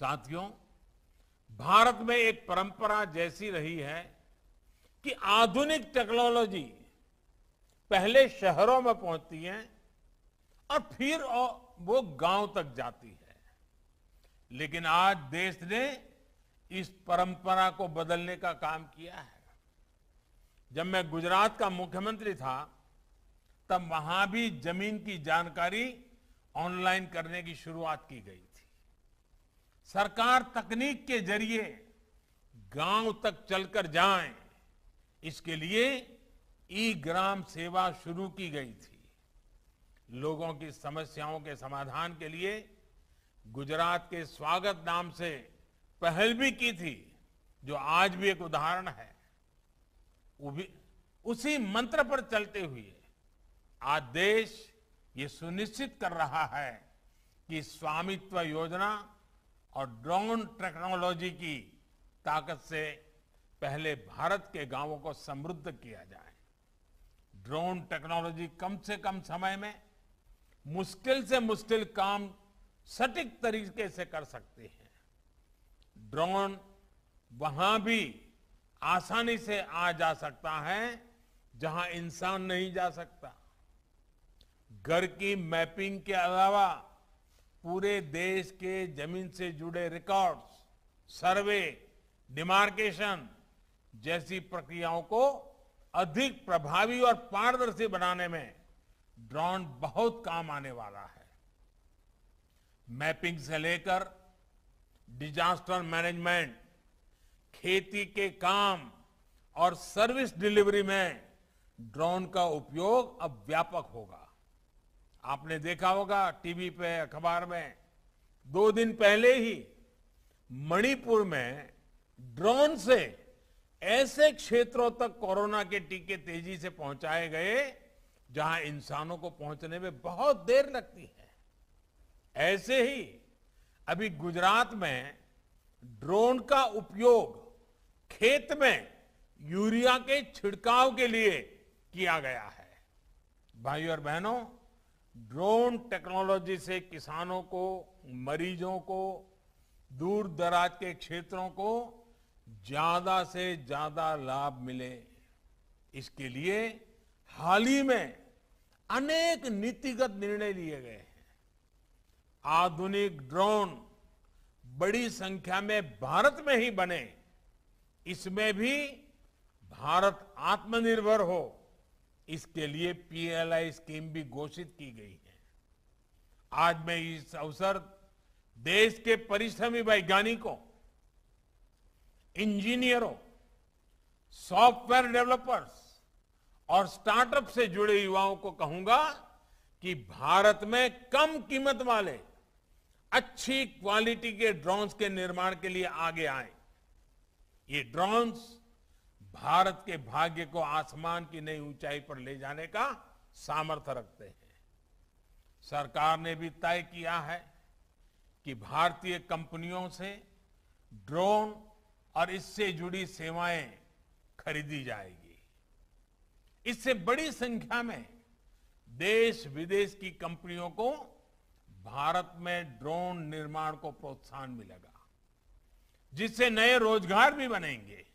साथियों भारत में एक परंपरा जैसी रही है कि आधुनिक टेक्नोलॉजी पहले शहरों में पहुंचती है और फिर वो गांव तक जाती है लेकिन आज देश ने इस परंपरा को बदलने का काम किया है जब मैं गुजरात का मुख्यमंत्री था तब वहां भी जमीन की जानकारी ऑनलाइन करने की शुरुआत की गई थी सरकार तकनीक के जरिए गांव तक चलकर जाए इसके लिए ई ग्राम सेवा शुरू की गई थी लोगों की समस्याओं के समाधान के लिए गुजरात के स्वागत नाम से पहल भी की थी जो आज भी एक उदाहरण है उसी मंत्र पर चलते हुए आज देश ये सुनिश्चित कर रहा है कि स्वामित्व योजना और ड्रोन टेक्नोलॉजी की ताकत से पहले भारत के गांवों को समृद्ध किया जाए ड्रोन टेक्नोलॉजी कम से कम समय में मुश्किल से मुश्किल काम सटीक तरीके से कर सकती है ड्रोन वहां भी आसानी से आ जा सकता है जहां इंसान नहीं जा सकता घर की मैपिंग के अलावा पूरे देश के जमीन से जुड़े रिकॉर्ड्स सर्वे डिमार्केशन जैसी प्रक्रियाओं को अधिक प्रभावी और पारदर्शी बनाने में ड्रोन बहुत काम आने वाला है मैपिंग से लेकर डिजास्टर मैनेजमेंट खेती के काम और सर्विस डिलीवरी में ड्रोन का उपयोग अब व्यापक होगा आपने देखा होगा टीवी पे अखबार में दो दिन पहले ही मणिपुर में ड्रोन से ऐसे क्षेत्रों तक कोरोना के टीके तेजी से पहुंचाए गए जहां इंसानों को पहुंचने में बहुत देर लगती है ऐसे ही अभी गुजरात में ड्रोन का उपयोग खेत में यूरिया के छिड़काव के लिए किया गया है भाइयों और बहनों ड्रोन टेक्नोलॉजी से किसानों को मरीजों को दूर दराज के क्षेत्रों को ज्यादा से ज्यादा लाभ मिले इसके लिए हाल ही में अनेक नीतिगत निर्णय लिए गए हैं आधुनिक ड्रोन बड़ी संख्या में भारत में ही बने इसमें भी भारत आत्मनिर्भर हो इसके लिए पीएलआई स्कीम भी घोषित की गई है आज मैं इस अवसर देश के परिश्रमी वैज्ञानिकों इंजीनियरों सॉफ्टवेयर डेवलपर्स और स्टार्टअप से जुड़े युवाओं को कहूंगा कि भारत में कम कीमत वाले अच्छी क्वालिटी के ड्रोन्स के निर्माण के लिए आगे आए ये ड्रोन्स भारत के भाग्य को आसमान की नई ऊंचाई पर ले जाने का सामर्थ्य रखते हैं सरकार ने भी तय किया है कि भारतीय कंपनियों से ड्रोन और इससे जुड़ी सेवाएं खरीदी जाएगी इससे बड़ी संख्या में देश विदेश की कंपनियों को भारत में ड्रोन निर्माण को प्रोत्साहन मिलेगा जिससे नए रोजगार भी बनेंगे